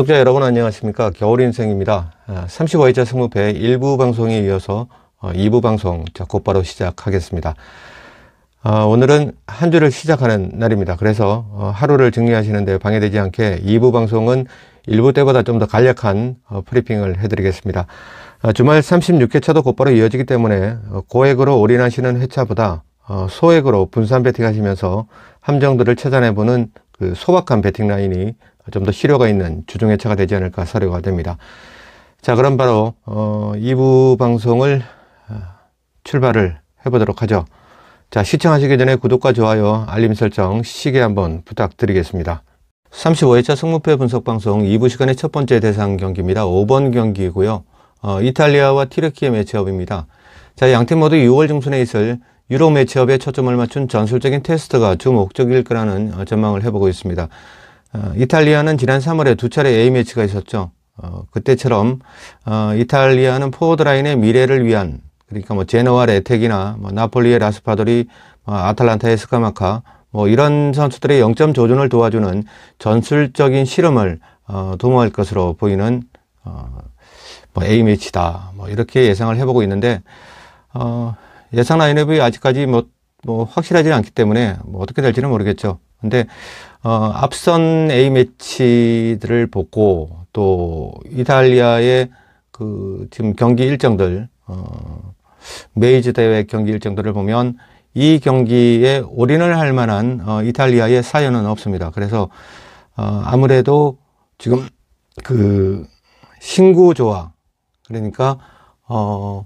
구독자 여러분 안녕하십니까 겨울인생입니다 35회차 승무배 1부 방송에 이어서 2부 어, 방송 곧바로 시작하겠습니다 아, 오늘은 한 주를 시작하는 날입니다 그래서 어, 하루를 정리하시는데 방해되지 않게 2부 방송은 1부 때보다 좀 더 간략한 어, 프리핑을 해드리겠습니다 아, 주말 36회차도 곧바로 이어지기 때문에 고액으로 올인하시는 회차보다 소액으로 분산 베팅하시면서 함정들을 찾아내보는 그 소박한 베팅 라인이 좀더 실효가 있는 주중회차가 되지 않을까 사료가 됩니다. 자, 그럼 바로 어, 2부 방송을 어, 출발을 해보도록 하죠. 자, 시청하시기 전에 구독과 좋아요, 알림 설정, 시계 한번 부탁드리겠습니다. 35회차 승무패 분석 방송 2부 시간의 첫 번째 대상 경기입니다. 5번 경기이고요. 어, 이탈리아와 티르키의 매치업입니다. 자, 양팀 모두 6월 중순에 있을 유로 매치업에 초점을 맞춘 전술적인 테스트가 주 목적일 거라는 어, 전망을 해보고 있습니다. 어, 이탈리아는 지난 3월에 두 차례 A매치가 있었죠. 어, 그때처럼 어, 이탈리아는 포워드라인의 미래를 위한 그러니까 뭐 제노와 레텍이나 뭐 나폴리의 라스파돌이 뭐 아탈란타의 스카마카 뭐 이런 선수들의 영점 조준을 도와주는 전술적인 실험을 어, 도모할 것으로 보이는 어, 뭐 A매치다 뭐 이렇게 예상을 해보고 있는데 어, 예상 라인업이 아직까지 뭐, 뭐 확실하지 않기 때문에 뭐 어떻게 될지는 모르겠죠. 근데 어, 앞선 A 매치들을 보고 또 이탈리아의 그 지금 경기 일정들 어, 메이즈 대회 경기 일정들을 보면 이 경기에 올인을 할 만한 어, 이탈리아의 사연은 없습니다. 그래서 어, 아무래도 지금 그 신구 조화 그러니까 어,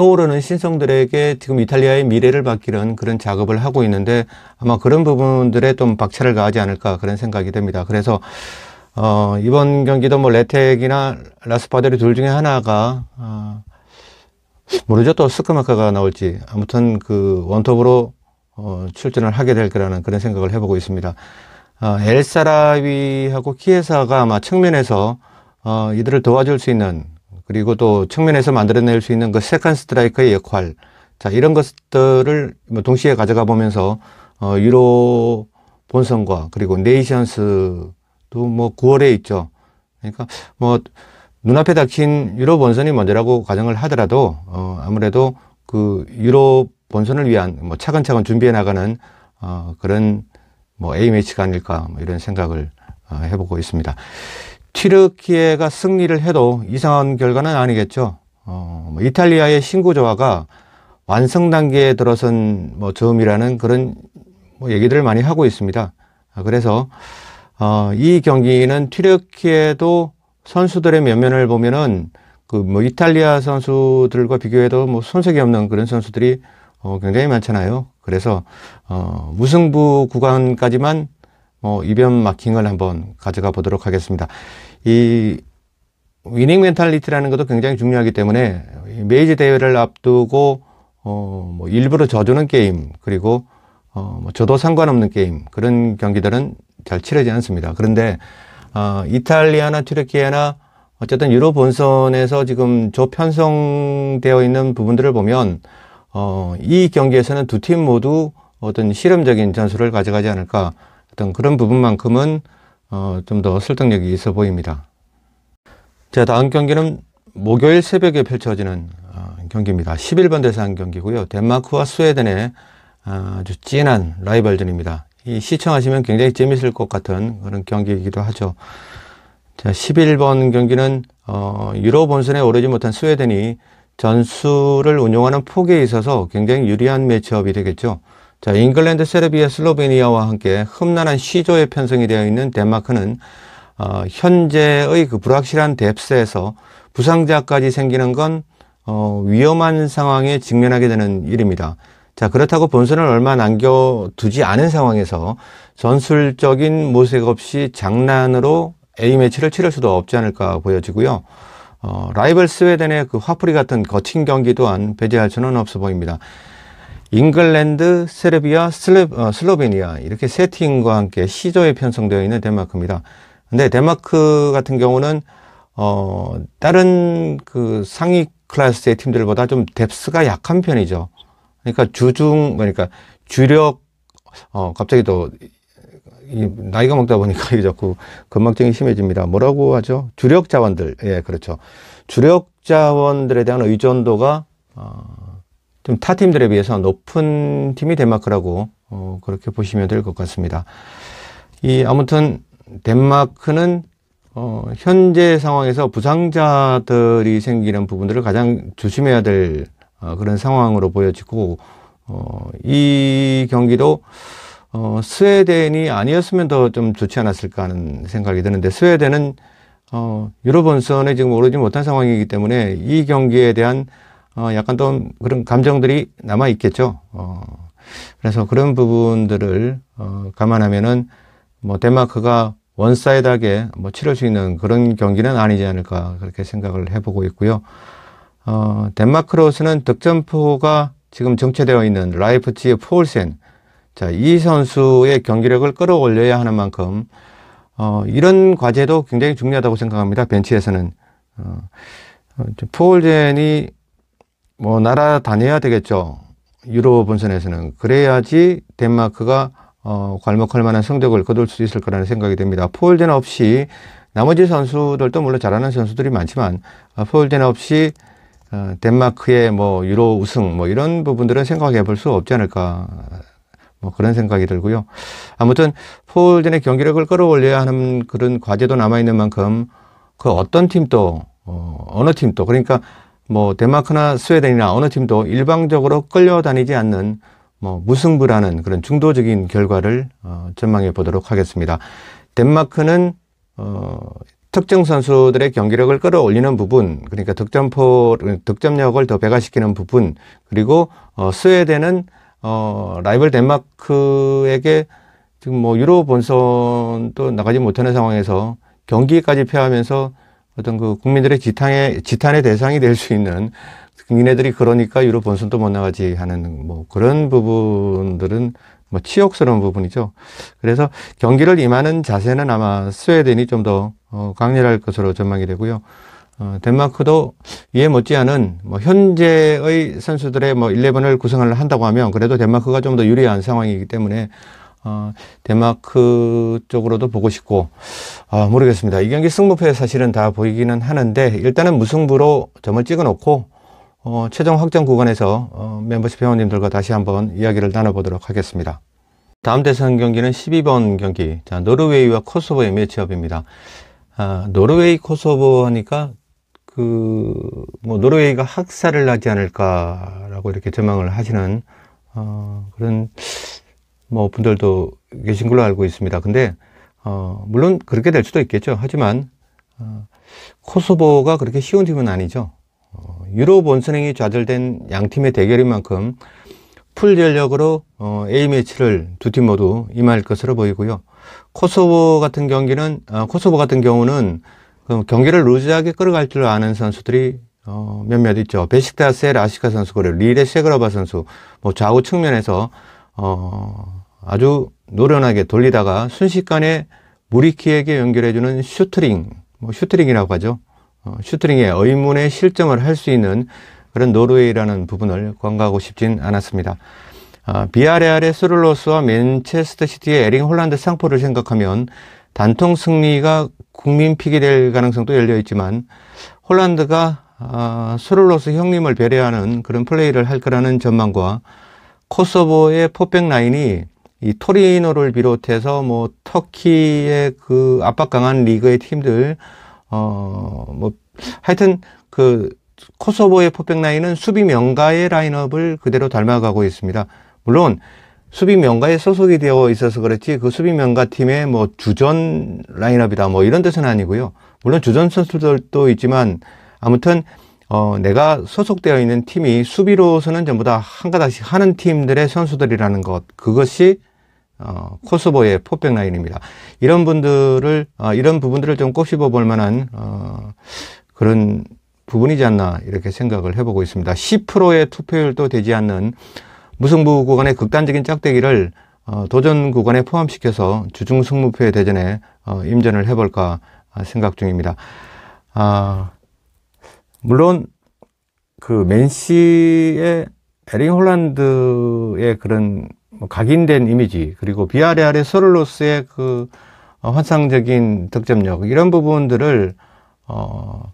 떠오르는 신성들에게 지금 이탈리아의 미래를 바뀌는 그런 작업을 하고 있는데 아마 그런 부분들에 좀 박차를 가하지 않을까 그런 생각이 됩니다. 그래서 어, 이번 경기도 뭐 레텍이나 라스파데리 둘 중에 하나가 어, 모르죠 또 스크마카가 나올지 아무튼 그 원톱으로 어, 출전을 하게 될 거라는 그런 생각을 해보고 있습니다. 어, 엘사라위하고 키에사가 아마 측면에서 어, 이들을 도와줄 수 있는 그리고 또 측면에서 만들어낼 수 있는 그 세컨 스트라이크의 역할 자 이런 것들을 뭐 동시에 가져가 보면서 어, 유로 본선과 그리고 네이션스도 뭐 9월에 있죠. 그러니까 뭐 눈앞에 닥친 유로 본선이 먼저라고 가정을 하더라도 어, 아무래도 그 유로 본선을 위한 뭐 차근차근 준비해 나가는 어, 그런 뭐 A 매치가 아닐까 뭐 이런 생각을 어, 해보고 있습니다. 튀르키예가 승리를 해도 이상한 결과는 아니겠죠. 어, 뭐 이탈리아의 신구 조화가 완성 단계에 들어선 뭐 점이라는 그런 뭐 얘기들을 많이 하고 있습니다. 아, 그래서 어, 이 경기는 튀르키예도 선수들의 면면을 보면은 그 뭐 이탈리아 선수들과 비교해도 뭐 손색이 없는 그런 선수들이 어, 굉장히 많잖아요. 그래서 어, 무승부 구간까지만 어, 이변 마킹을 한번 가져가 보도록 하겠습니다. 이 위닝 멘탈리티라는 것도 굉장히 중요하기 때문에 메이지 대회를 앞두고 어, 뭐 일부러 져주는 게임 그리고 어, 뭐 저도 상관없는 게임 그런 경기들은 잘 치르지 않습니다. 그런데 어, 이탈리아나 튀르키예나 어쨌든 유로 본선에서 지금 조 편성되어 있는 부분들을 보면 어, 이 경기에서는 두 팀 모두 어떤 실험적인 전술을 가져가지 않을까 했던 그런 부분만큼은 어, 좀 더 설득력이 있어 보입니다. 자, 다음 경기는 목요일 새벽에 펼쳐지는 어, 경기입니다. 11번 대상 경기고요. 덴마크와 스웨덴의 아, 아주 진한 라이벌전입니다. 이 시청하시면 굉장히 재밌을 것 같은 그런 경기이기도 하죠. 자, 11번 경기는 어, 유로 본선에 오르지 못한 스웨덴이 전술을 운용하는 폭에 있어서 굉장히 유리한 매치업이 되겠죠. 자, 잉글랜드, 세르비아, 슬로베니아와 함께 험난한 시조의 편성이 되어 있는 덴마크는 어, 현재의 그 불확실한 뎁스에서 부상자까지 생기는 건 어, 위험한 상황에 직면하게 되는 일입니다. 자, 그렇다고 본선을 얼마 남겨두지 않은 상황에서 전술적인 모색 없이 장난으로 A매치를 치를 수도 없지 않을까 보여지고요. 어, 라이벌 스웨덴의 그 화풀이 같은 거친 경기 또한 배제할 수는 없어 보입니다. 잉글랜드, 세르비아, 슬레, 어, 슬로베니아 이렇게 세 팀과 함께 시조에 편성되어 있는 덴마크입니다. 근데 덴마크 같은 경우는 어, 다른 그 상위 클래스의 팀들보다 좀 뎁스가 약한 편이죠. 그러니까 주중 그러니까 주력 어, 갑자기 또 이, 나이가 먹다 보니까 이게 자꾸 건망증이 심해집니다. 뭐라고 하죠? 주력 자원들. 예, 그렇죠. 주력 자원들에 대한 의존도가 어, 좀타 팀들에 비해서 높은 팀이 덴마크라고 어, 그렇게 보시면 될 것 같습니다. 이 아무튼 덴마크는 어, 현재 상황에서 부상자들이 생기는 부분들을 가장 조심해야 될 어, 그런 상황으로 보여지고 어, 이 경기도 어, 스웨덴이 아니었으면 더 좀 좋지 않았을까 하는 생각이 드는데 스웨덴은 어, 유럽 본선에 지금 오르지 못한 상황이기 때문에 이 경기에 대한 어, 약간 더 그런 감정들이 남아 있겠죠. 어, 그래서 그런 부분들을 어, 감안하면은 뭐 덴마크가 원사이드하게 뭐 치를 수 있는 그런 경기는 아니지 않을까 그렇게 생각을 해보고 있고요. 어, 덴마크로서는 득점포가 지금 정체되어 있는 라이프치의 포센 자, 이 선수의 경기력을 끌어올려야 하는 만큼 어, 이런 과제도 굉장히 중요하다고 생각합니다. 벤치에서는 어, 포젠이 어, 뭐날아 다녀야 되겠죠. 유로 본선에서는 그래야지 덴마크가 어, 괄목할 만한 성적을 거둘 수 있을 거라는 생각이 됩니다. 포울덴 없이 나머지 선수들도 물론 잘하는 선수들이 많지만 어, 울덴 없이 어, 덴마크의 뭐 유로 우승 뭐 이런 부분들은 생각해 볼 수 없지 않을까 뭐 그런 생각이 들고요. 아무튼 포울덴의 경기력을 끌어올려야 하는 그런 과제도 남아 있는 만큼 그 어떤 팀도 어, 어느 팀도 그러니까 뭐 덴마크나 스웨덴이나 어느 팀도 일방적으로 끌려다니지 않는 뭐 무승부라는 그런 중도적인 결과를 어, 전망해 보도록 하겠습니다. 덴마크는 어, 특정 선수들의 경기력을 끌어올리는 부분, 그러니까 득점포, 득점력을 더 배가시키는 부분, 그리고 어, 스웨덴은 어, 라이벌 덴마크에게 지금 뭐 유로 본선도 나가지 못하는 상황에서 경기까지 패하면서 어떤 그 국민들의 지탄의 지탄의 대상이 될 수 있는 니네들이 그러니까 유럽 본선도 못 나가지 하는 뭐 그런 부분들은 뭐 치욕스러운 부분이죠. 그래서 경기를 임하는 자세는 아마 스웨덴이 좀더 어, 강렬할 것으로 전망이 되고요. 어, 덴마크도 이에 못지않은 뭐 현재의 선수들의 뭐 11을 구성을 한다고 하면 그래도 덴마크가 좀 더 유리한 상황이기 때문에 어, 데마크 쪽으로도 보고 싶고 어, 모르겠습니다. 이 경기 승부패 사실은 다 보이기는 하는데 일단은 무승부로 점을 찍어놓고 어, 최종 확정 구간에서 어, 멤버십 회원님들과 다시 한번 이야기를 나눠보도록 하겠습니다. 다음 대선 경기는 12번 경기 자, 노르웨이와 코소보의 매치업입니다. 아, 노르웨이 코소보 하니까 그뭐 노르웨이가 학살을 하지 않을까라고 이렇게 전망을 하시는 어, 그런 뭐 분들도 계신 걸로 알고 있습니다. 근데 어, 물론 그렇게 될 수도 있겠죠. 하지만 어, 코소보가 그렇게 쉬운 팀은 아니죠. 어, 유로 본선행이 좌절된 양 팀의 대결인 만큼 풀 전력으로 어, A 매치를 두 팀 모두 임할 것으로 보이고요. 코소보 같은 경기는 어, 코소보 같은 경우는 그 경기를 루즈하게 끌어갈 줄 아는 선수들이 어, 몇몇 있죠. 베식타스의 라시카 선수, 그리고 리레 세그라바 선수, 뭐 좌우 측면에서 어, 아주 노련하게 돌리다가 순식간에 무리키에게 연결해주는 슈트링, 뭐 슈트링이라고 하죠. 어, 슈트링의 의문의 실정을할 수 있는 그런 노르웨이라는 부분을 관과하고 싶진 않았습니다. 아, 비아레알의 스룰로스와 맨체스터 시티의 에링 홀란드 상포를 생각하면 단통 승리가 국민픽이 될 가능성도 열려 있지만 홀란드가 아, 스룰로스 형님을 배려하는 그런 플레이를 할 거라는 전망과 코소보의 포백 라인이 이 토리노를 비롯해서 뭐 터키의 그 압박 강한 리그의 팀들 어 뭐 하여튼 그 코소보의 포백 라인은 수비 명가의 라인업을 그대로 닮아가고 있습니다. 물론 수비 명가에 소속이 되어 있어서 그렇지 그 수비 명가 팀의 뭐 주전 라인업이다 뭐 이런 뜻은 아니고요. 물론 주전 선수들도 있지만 아무튼 어 내가 소속되어 있는 팀이 수비로서는 전부 다 한 가닥씩 하는 팀들의 선수들이라는 것 그것이 어, 코스보의 포백 라인입니다. 이런 분들을 어, 이런 부분들을 좀 곱씹어 볼 만한 어, 그런 부분이지 않나 이렇게 생각을 해보고 있습니다. 10%의 투표율도 되지 않는 무승부 구간의 극단적인 짝대기를 어, 도전 구간에 포함시켜서 주중 승무표의 대전에 어, 임전을 해볼까 아, 생각 중입니다. 아, 물론 그 맨시의 에링 홀란드의 그런 뭐 각인된 이미지 그리고 비아레알의 서울로스의그 어, 환상적인 득점력 이런 부분들을 어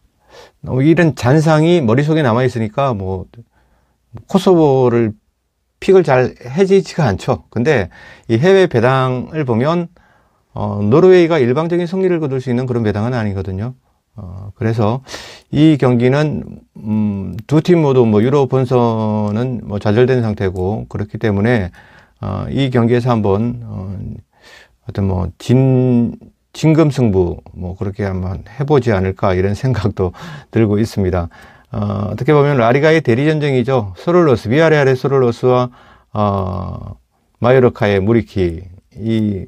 뭐 이런 잔상이 머릿속에 남아 있으니까 뭐 코소보를 픽을 잘 해지지가 않죠. 근데 이 해외 배당을 보면 어 노르웨이가 일방적인 승리를 거둘 수 있는 그런 배당은 아니거든요. 어 그래서 이 경기는 음두 팀 모두 뭐 유로 본선은 뭐 좌절된 상태고 그렇기 때문에 어, 이 경기에서 한번 어, 어떤 뭐 진, 진금승부 뭐 그렇게 한번 해보지 않을까 이런 생각도 들고 있습니다. 어, 어 떻게 보면 라리가의 대리전쟁이죠. 소롤로스, 비아레알의 소롤로스와 어, 마요르카의 무리키 이,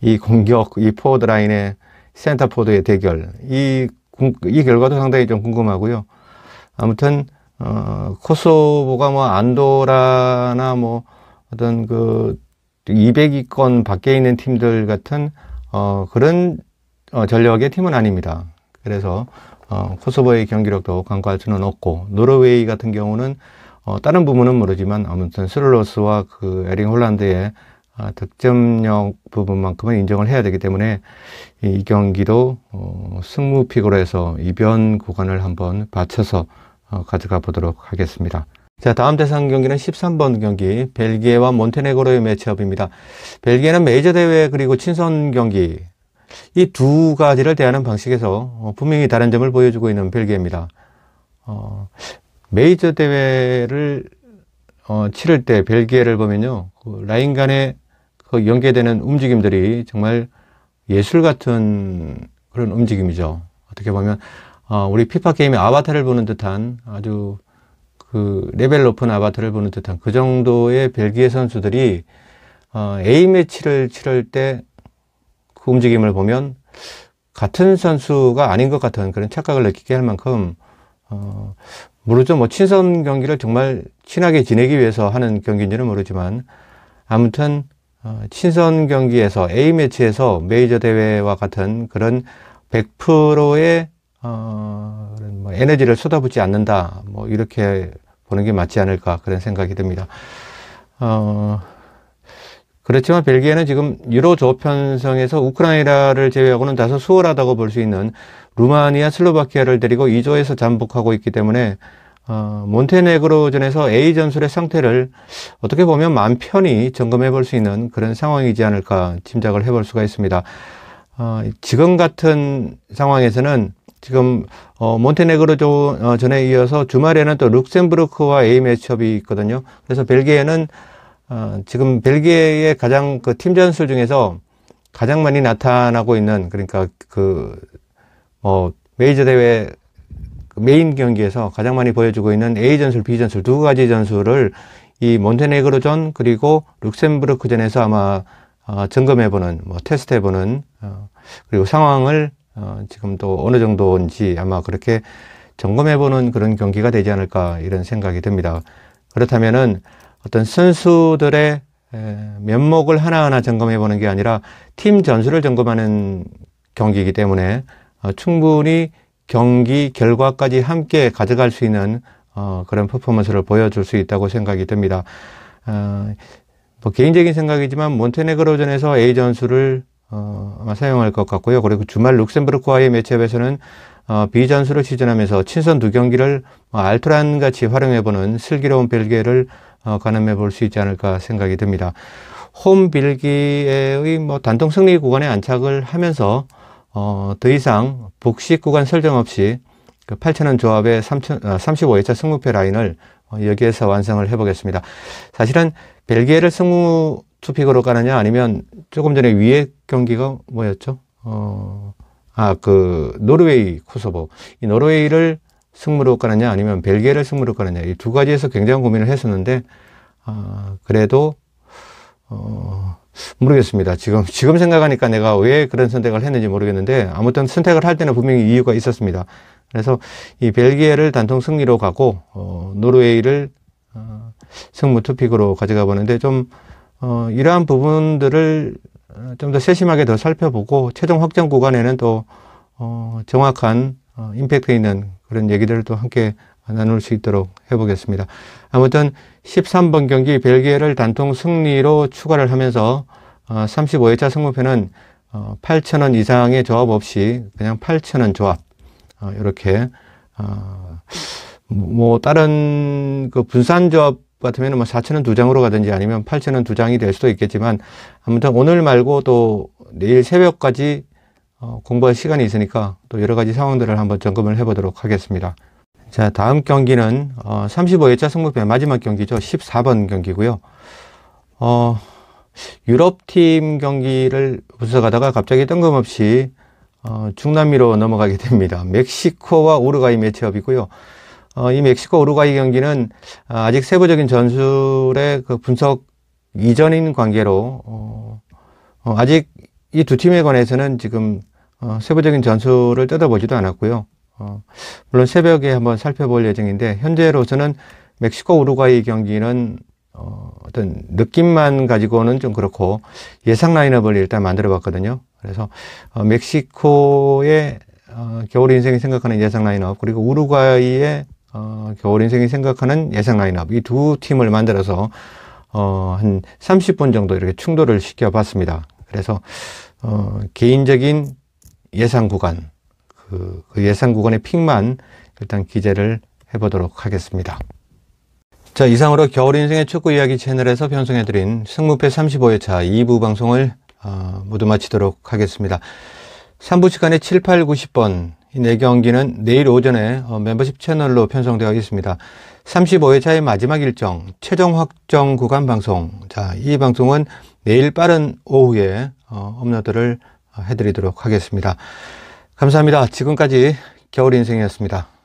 이 공격, 이 포워드 라인의 센터 포드의 대결 이, 이 결과도 상당히 좀 궁금하고요. 아무튼 어, 코소보가 뭐 안도라나 뭐 어떤 그 200위권 밖에 있는 팀들 같은 어, 그런 어, 전력의 팀은 아닙니다. 그래서 어, 코소보의 경기력도 간과할 수는 없고 노르웨이 같은 경우는 어, 다른 부분은 모르지만 아무튼 스르러스와그 에링 홀란드의 어, 득점력 부분만큼은 인정을 해야 되기 때문에 이 경기도 어, 승무픽으로 해서 이변 구간을 한번 받쳐서 어, 가져가 보도록 하겠습니다. 자, 다음 대상 경기는 13번 경기, 벨기에와 몬테네그로의 매치업입니다. 벨기에는 메이저 대회 그리고 친선 경기, 이 두 가지를 대하는 방식에서 어, 분명히 다른 점을 보여주고 있는 벨기에입니다. 어, 메이저 대회를 어, 치를 때 벨기에를 보면요, 그 라인 간에 그 연계되는 움직임들이 정말 예술 같은 그런 움직임이죠. 어떻게 보면 어, 우리 피파 게임의 아바타를 보는 듯한 아주 그 레벨 높은 아바타를 보는 듯한 그 정도의 벨기에 선수들이 어, A 매치를 치를 때 그 움직임을 보면 같은 선수가 아닌 것 같은 그런 착각을 느끼게 할 만큼 어, 모르죠. 뭐 친선 경기를 정말 친하게 지내기 위해서 하는 경기인지는 모르지만 아무튼 어, 친선 경기에서 A 매치에서 메이저 대회와 같은 그런 100%의 어, 뭐 에너지를 쏟아붓지 않는다. 뭐 이렇게 보는 게 맞지 않을까 그런 생각이 듭니다. 어, 그렇지만 벨기에는 지금 유로 조편성에서 우크라이나를 제외하고는 다소 수월하다고 볼 수 있는 루마니아, 슬로바키아를 데리고 2조에서 잠복하고 있기 때문에 어, 몬테네그로전에서 A 전술의 상태를 어떻게 보면 만 편히 점검해 볼 수 있는 그런 상황이지 않을까 짐작을 해 볼 수가 있습니다. 어, 지금 같은 상황에서는 지금 어, 몬테네그로 조, 어, 전에 이어서 주말에는 또 룩셈부르크와 A 매치업이 있거든요. 그래서 벨기에는 어, 지금 벨기에의 가장 그 팀 전술 중에서 가장 많이 나타나고 있는 그러니까 그 어, 메이저 대회 그 메인 경기에서 가장 많이 보여주고 있는 A 전술, B 전술 두 가지 전술을 이 몬테네그로전 그리고 룩셈부르크전에서 아마 어, 점검해보는 뭐 테스트해보는 어, 그리고 상황을 어, 지금도 어느 정도인지 아마 그렇게 점검해보는 그런 경기가 되지 않을까 이런 생각이 듭니다. 그렇다면은 어떤 선수들의 면목을 하나하나 점검해보는 게 아니라 팀 전술을 점검하는 경기이기 때문에 어, 충분히 경기 결과까지 함께 가져갈 수 있는 어, 그런 퍼포먼스를 보여줄 수 있다고 생각이 듭니다. 어, 뭐 개인적인 생각이지만 몬테네그로전에서 A 전술을 어, 아마 사용할 것 같고요. 그리고 주말 룩셈부르크와의 매체업에서는 어, 비전술을 시전하면서 친선 두 경기를 어, 알토란 같이 활용해보는 슬기로운 벨기에를 어, 가늠해 볼 수 있지 않을까 생각이 듭니다. 홈 빌기에의 뭐 단독 승리 구간에 안착을 하면서 어, 더 이상 복식 구간 설정 없이 그 8,000원 조합의 3천0 0 35회차 승무표 라인을 어, 여기에서 완성을 해보겠습니다. 사실은 벨기에를 승무 투픽으로 가느냐 아니면 조금 전에 위에 경기가 뭐였죠? 어, 아, 그 노르웨이, 코소보. 이 노르웨이를 승무로 가느냐 아니면 벨기에를 승무로 가느냐 이 두 가지에서 굉장히 고민을 했었는데 아, 그래도 어, 모르겠습니다. 지금 지금 생각하니까 내가 왜 그런 선택을 했는지 모르겠는데 아무튼 선택을 할 때는 분명히 이유가 있었습니다. 그래서 이 벨기에를 단통 승리로 가고 어, 노르웨이를 어, 승무 투픽으로 가져가 보는데 좀 어, 이러한 부분들을 어, 좀더 세심하게 더 살펴보고 최종 확정 구간에는 또 어, 정확한 어, 임팩트 있는 그런 얘기들을 또 함께 나눌 수 있도록 해보겠습니다. 아무튼 13번 경기 벨기에를 단통 승리로 추가를 하면서 어, 35회차 승부표는 어, 8,000원 이상의 조합 없이 그냥 8,000원 조합 어, 이렇게 어, 뭐 다른 그 분산 조합 같으면 뭐 4천원 두 장으로 가든지 아니면 8천원 두 장이 될 수도 있겠지만 아무튼 오늘 말고 또 내일 새벽까지 어, 공부할 시간이 있으니까 또 여러 가지 상황들을 한번 점검을 해 보도록 하겠습니다. 자, 다음 경기는 어, 35회차 승부패 마지막 경기죠. 14번 경기고요. 어, 유럽팀 경기를 부서가다가 갑자기 뜬금없이 어, 중남미로 넘어가게 됩니다. 멕시코와 우루과이 매치업이고요. 어, 이 멕시코 우루과이 경기는 아, 아직 세부적인 전술의 그 분석 이전인 관계로 어, 어, 아직 이 두 팀에 관해서는 지금 어, 세부적인 전술을 뜯어보지도 않았고요. 어, 물론 새벽에 한번 살펴볼 예정인데 현재로서는 멕시코 우루과이 경기는 어, 어떤 느낌만 가지고는 좀 그렇고 예상 라인업을 일단 만들어 봤거든요. 그래서 어, 멕시코의 어, 겨울 인생이 생각하는 예상 라인업 그리고 우루과이의 어, 겨울 인생이 생각하는 예상 라인업 이 두 팀을 만들어서 어, 한 30분 정도 이렇게 충돌을 시켜봤습니다. 그래서 어, 개인적인 예상 구간 그, 그 예상 구간의 픽만 일단 기재를 해보도록 하겠습니다. 자 이상으로 겨울 인생의 축구 이야기 채널에서 편성해드린 승무패 35회차 2부 방송을 어, 모두 마치도록 하겠습니다. 3부 시간에 7, 8, 90번 이 4경기는 내일 오전에 어, 멤버십 채널로 편성되어 있습니다. 35회차의 마지막 일정, 최종 확정 구간 방송. 자, 이 방송은 내일 빠른 오후에 어, 업로드를 해드리도록 하겠습니다. 감사합니다. 지금까지 겨울 인생이었습니다.